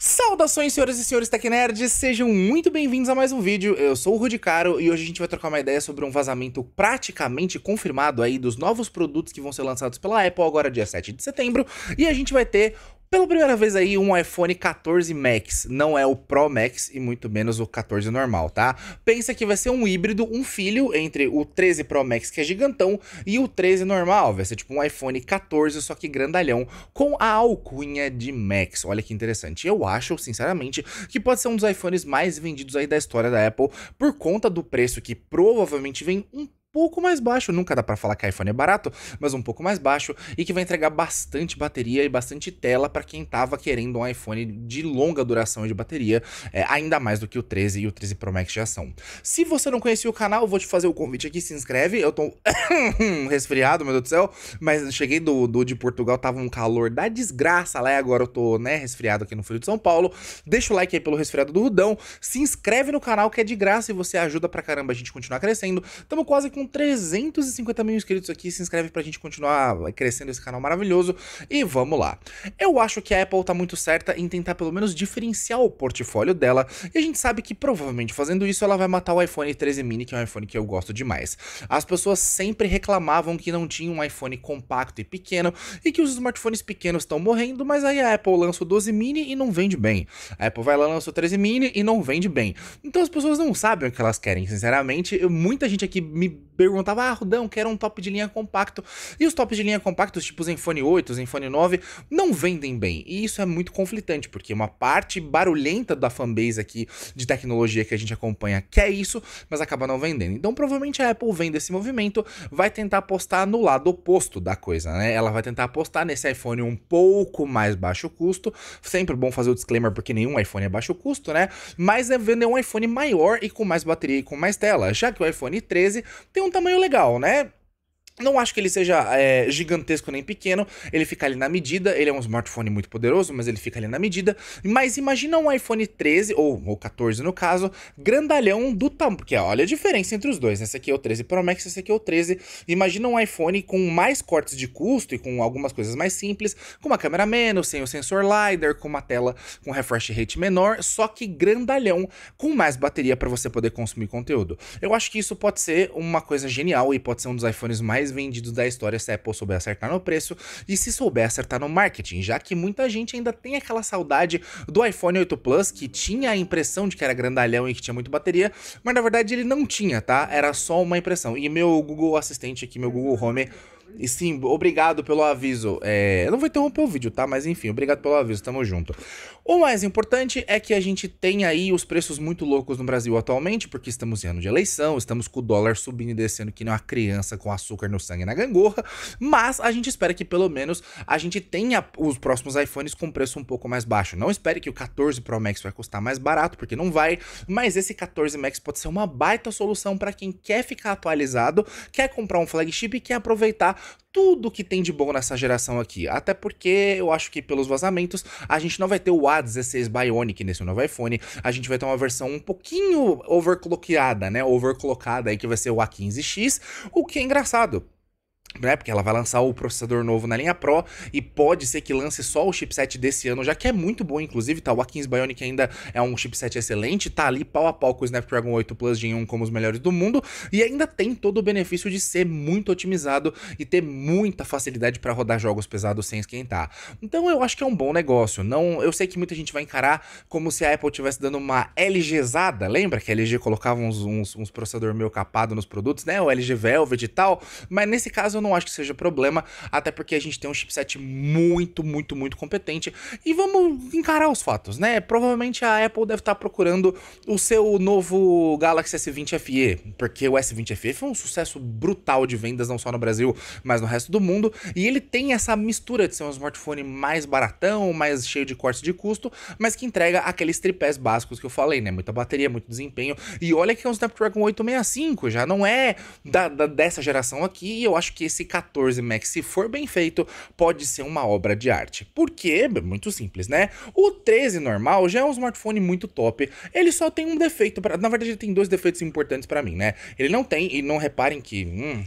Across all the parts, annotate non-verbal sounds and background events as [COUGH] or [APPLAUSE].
Saudações, senhoras e senhores Tecnerds, sejam muito bem-vindos a mais um vídeo. Eu sou o Caro e hoje a gente vai trocar uma ideia sobre um vazamento praticamente confirmado aí dos novos produtos que vão ser lançados pela Apple agora dia 7 de setembro e a gente vai ter pela primeira vez aí, um iPhone 14 Max, não é o Pro Max e muito menos o 14 normal, tá? Pensa que vai ser um híbrido, um filho entre o 13 Pro Max, que é gigantão, e o 13 normal, vai ser tipo um iPhone 14, só que grandalhão, com a alcunha de Max. Olha que interessante. Eu acho, sinceramente, que pode ser um dos iPhones mais vendidos aí da história da Apple, por conta do preço que provavelmente vem um pouco mais baixo, nunca dá para falar que iPhone é barato, mas um pouco mais baixo e que vai entregar bastante bateria e bastante tela para quem tava querendo um iPhone de longa duração de bateria, é, ainda mais do que o 13 e o 13 Pro Max já são. Se você não conhecia o canal, vou te fazer o convite aqui, se inscreve. Eu tô [COUGHS] resfriado, meu Deus do céu, mas cheguei do, do de Portugal, tava um calor da desgraça lá e agora eu tô, né, resfriado aqui no frio de São Paulo. Deixa o like aí pelo resfriado do Rudão, se inscreve no canal que é de graça e você ajuda pra caramba a gente continuar crescendo. Tamo quase com 350 mil inscritos aqui. Se inscreve pra gente continuar crescendo esse canal maravilhoso. E vamos lá. Eu acho que a Apple tá muito certa em tentar pelo menos diferenciar o portfólio dela. E a gente sabe que provavelmente fazendo isso ela vai matar o iPhone 13 mini, que é um iPhone que eu gosto demais. As pessoas sempre reclamavam que não tinha um iPhone compacto e pequeno e que os smartphones pequenos estão morrendo, mas aí a Apple lança o 12 mini e não vende bem. A Apple vai lá lança o 13 mini e não vende bem. Então as pessoas não sabem o que elas querem, sinceramente. muita gente aqui me perguntava, ah, Rudão, quero um top de linha compacto. E os tops de linha compactos, tipo Zenfone 8, Zenfone 9, não vendem bem. E isso é muito conflitante, porque uma parte barulhenta da fanbase aqui de tecnologia que a gente acompanha quer isso, mas acaba não vendendo. Então, provavelmente a Apple vendo esse movimento, vai tentar apostar no lado oposto da coisa, né? Ela vai tentar apostar nesse iPhone um pouco mais baixo custo. Sempre bom fazer o disclaimer, porque nenhum iPhone é baixo custo, né? Mas é vender um iPhone maior e com mais bateria e com mais tela, já que o iPhone 13 tem um um tamanho legal, né? Não acho que ele seja é, gigantesco nem pequeno, ele fica ali na medida, ele é um smartphone muito poderoso, mas ele fica ali na medida. Mas imagina um iPhone 13, ou, ou 14 no caso, grandalhão do tamanho, porque olha a diferença entre os dois, né? esse aqui é o 13 Pro Max, esse aqui é o 13. Imagina um iPhone com mais cortes de custo e com algumas coisas mais simples, com uma câmera menos, sem o sensor LiDAR, com uma tela com refresh rate menor, só que grandalhão, com mais bateria para você poder consumir conteúdo. Eu acho que isso pode ser uma coisa genial e pode ser um dos iPhones mais mais vendidos da história se a Apple souber acertar no preço e se souber acertar no marketing, já que muita gente ainda tem aquela saudade do iPhone 8 Plus que tinha a impressão de que era grandalhão e que tinha muito bateria, mas na verdade ele não tinha, tá? Era só uma impressão. E meu Google Assistente aqui, meu Google Home e sim, obrigado pelo aviso. É, eu não vou interromper o vídeo, tá? Mas enfim, obrigado pelo aviso, tamo junto. O mais importante é que a gente tem aí os preços muito loucos no Brasil atualmente, porque estamos em ano de eleição, estamos com o dólar subindo e descendo que nem uma criança com açúcar no sangue na gangorra, mas a gente espera que pelo menos a gente tenha os próximos iPhones com preço um pouco mais baixo. Não espere que o 14 Pro Max vai custar mais barato, porque não vai, mas esse 14 Max pode ser uma baita solução para quem quer ficar atualizado, quer comprar um flagship e quer aproveitar tudo que tem de bom nessa geração aqui. Até porque eu acho que pelos vazamentos, a gente não vai ter o A16 Bionic nesse novo iPhone, a gente vai ter uma versão um pouquinho overclockeada, né? Overclockada aí que vai ser o A15X, o que é engraçado né? Porque ela vai lançar o processador novo na linha Pro e pode ser que lance só o chipset desse ano, já que é muito bom, inclusive, tá? O A15 Bionic ainda é um chipset excelente, tá ali pau a pau com o Snapdragon 8 Plus Gen 1 como os melhores do mundo e ainda tem todo o benefício de ser muito otimizado e ter muita facilidade para rodar jogos pesados sem esquentar. Então eu acho que é um bom negócio. Não, eu sei que muita gente vai encarar como se a Apple tivesse dando uma LGzada, lembra que a LG colocava uns, uns, uns processador meio capado nos produtos, né? O LG Velvet e tal, mas nesse caso eu não acho que seja problema, até porque a gente tem um chipset muito, muito, muito competente. E vamos encarar os fatos, né? Provavelmente a Apple deve estar tá procurando o seu novo Galaxy S20 FE, porque o S20 FE foi um sucesso brutal de vendas, não só no Brasil, mas no resto do mundo. E ele tem essa mistura de ser um smartphone mais baratão, mais cheio de cortes de custo, mas que entrega aqueles tripés básicos que eu falei, né? Muita bateria, muito desempenho. E olha que é um Snapdragon 865, já não é da, da dessa geração aqui, e eu acho que esse 14 Max, se for bem feito, pode ser uma obra de arte. Por quê? Muito simples, né? O 13 normal já é um smartphone muito top. Ele só tem um defeito, pra... na verdade ele tem dois defeitos importantes para mim, né? Ele não tem, e não reparem que... Hum,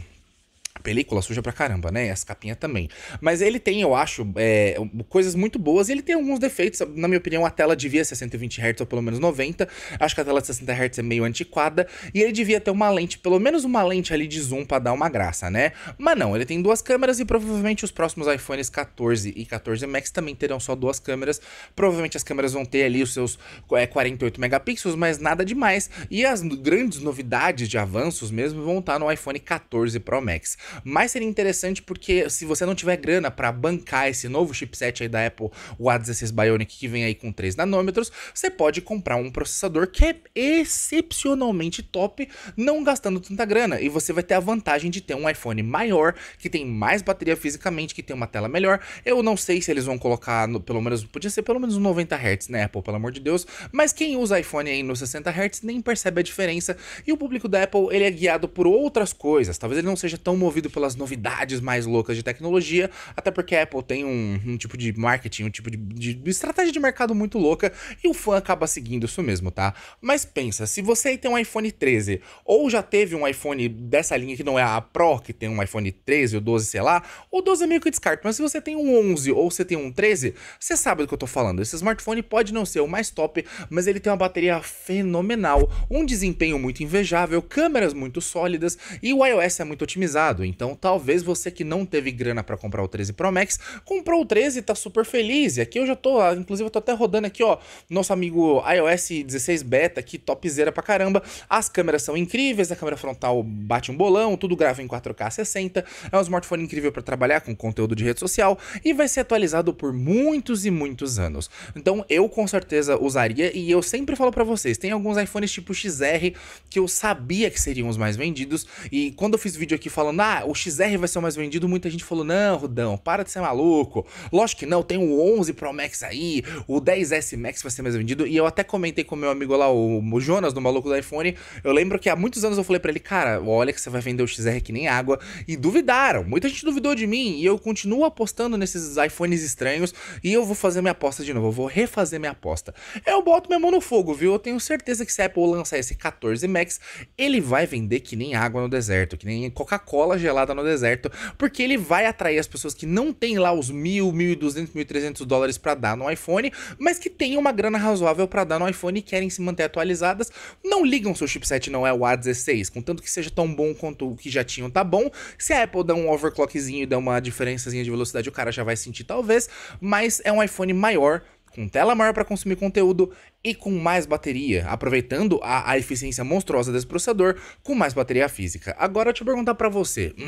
película suja pra caramba, né? As capinhas também. Mas ele tem, eu acho, é, coisas muito boas e ele tem alguns defeitos. Na minha opinião, a tela devia ser 120 Hz ou pelo menos 90. Acho que a tela de 60 Hz é meio antiquada. E ele devia ter uma lente, pelo menos uma lente ali de zoom pra dar uma graça, né? Mas não, ele tem duas câmeras e provavelmente os próximos iPhones 14 e 14 Max também terão só duas câmeras. Provavelmente as câmeras vão ter ali os seus é, 48 megapixels, mas nada demais. E as grandes novidades de avanços mesmo vão estar no iPhone 14 Pro Max. Mas seria interessante porque se você não tiver grana para bancar esse novo chipset aí da Apple, o A16 Bionic, que vem aí com 3 nanômetros, você pode comprar um processador que é excepcionalmente top, não gastando tanta grana. E você vai ter a vantagem de ter um iPhone maior, que tem mais bateria fisicamente, que tem uma tela melhor. Eu não sei se eles vão colocar, no, pelo menos, podia ser pelo menos 90 Hz, né, Apple, pelo amor de Deus. Mas quem usa iPhone aí no 60 Hz nem percebe a diferença. E o público da Apple, ele é guiado por outras coisas. Talvez ele não seja tão movido pelas novidades mais loucas de tecnologia, até porque a Apple tem um, um tipo de marketing, um tipo de, de, estratégia de mercado muito louca e o fã acaba seguindo isso mesmo, tá? Mas pensa, se você aí tem um iPhone 13 ou já teve um iPhone dessa linha que não é a Pro, que tem um iPhone 13 ou 12, sei lá, ou 12 é meio que descarto, mas se você tem um 11 ou você tem um 13, você sabe do que eu tô falando. Esse smartphone pode não ser o mais top, mas ele tem uma bateria fenomenal, um desempenho muito invejável, câmeras muito sólidas e o iOS é muito otimizado. Então, talvez você que não teve grana para comprar o 13 Pro Max, comprou o 13 e tá super feliz. E aqui eu já tô, ah, inclusive eu tô até rodando aqui, ó, nosso amigo iOS 16 Beta aqui, topzera pra caramba. As câmeras são incríveis, a câmera frontal bate um bolão, tudo grava em 4K 60. É um smartphone incrível para trabalhar com conteúdo de rede social e vai ser atualizado por muitos e muitos anos. Então, eu com certeza usaria e eu sempre falo para vocês, tem alguns iPhones tipo XR que eu sabia que seriam os mais vendidos e quando eu fiz vídeo aqui falando, ah, o XR vai ser o mais vendido, muita gente falou, não, Rudão, para de ser maluco. Lógico que não, tem o 11 Pro Max aí, o 10S Max vai ser mais vendido. E eu até comentei com meu amigo lá, o Jonas, do maluco do iPhone. Eu lembro que há muitos anos eu falei para ele, cara, olha que você vai vender o XR que nem água. E duvidaram, muita gente duvidou de mim. E eu continuo apostando nesses iPhones estranhos. E eu vou fazer minha aposta de novo, eu vou refazer minha aposta. Eu boto minha mão no fogo, viu? Eu tenho certeza que se a Apple lançar esse 14 Max, ele vai vender que nem água no deserto, que nem Coca-Cola congelada no deserto, porque ele vai atrair as pessoas que não têm lá os mil, mil e duzentos, mil e trezentos dólares para dar no iPhone, mas que têm uma grana razoável para dar no iPhone e querem se manter atualizadas. Não ligam se o chipset não é o A16, contanto que seja tão bom quanto o que já tinham, tá bom. Se a Apple dá um overclockzinho e dá uma diferençazinha de velocidade, o cara já vai sentir talvez, mas é um iPhone maior com tela maior para consumir conteúdo e com mais bateria, aproveitando a, a, eficiência monstruosa desse processador com mais bateria física. Agora eu te perguntar para você. [CLEARS THROAT]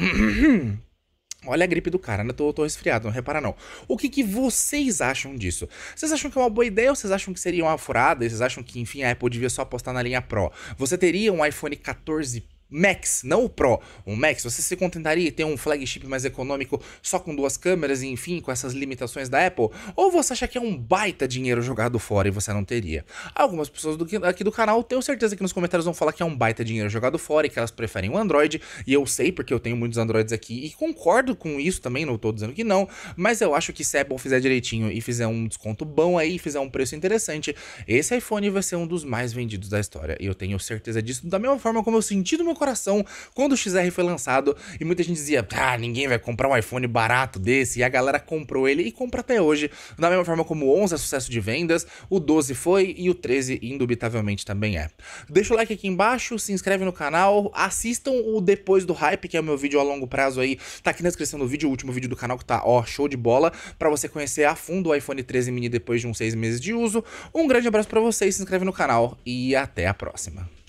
Olha a gripe do cara, né? Tô, tô resfriado, não repara não. O que, que vocês acham disso? Vocês acham que é uma boa ideia ou vocês acham que seria uma furada? Vocês acham que, enfim, a Apple devia só apostar na linha Pro? Você teria um iPhone 14 Max, não o Pro, um Max, você se contentaria em ter um flagship mais econômico só com duas câmeras e enfim, com essas limitações da Apple? Ou você acha que é um baita dinheiro jogado fora e você não teria? Algumas pessoas do, aqui do canal, tenho certeza que nos comentários vão falar que é um baita dinheiro jogado fora e que elas preferem o Android, e eu sei porque eu tenho muitos Androids aqui e concordo com isso também, não estou dizendo que não, mas eu acho que se a Apple fizer direitinho e fizer um desconto bom aí, fizer um preço interessante, esse iPhone vai ser um dos mais vendidos da história, e eu tenho certeza disso, da mesma forma como eu senti no meu coração quando o XR foi lançado e muita gente dizia: ah, ninguém vai comprar um iPhone barato desse. E a galera comprou ele e compra até hoje. Da mesma forma como o 11 é sucesso de vendas, o 12 foi e o 13 indubitavelmente também é. Deixa o like aqui embaixo, se inscreve no canal, assistam o Depois do Hype, que é o meu vídeo a longo prazo aí. Tá aqui na descrição do vídeo, o último vídeo do canal que tá, ó, show de bola, para você conhecer a fundo o iPhone 13 mini depois de uns 6 meses de uso. Um grande abraço para vocês, se inscreve no canal e até a próxima.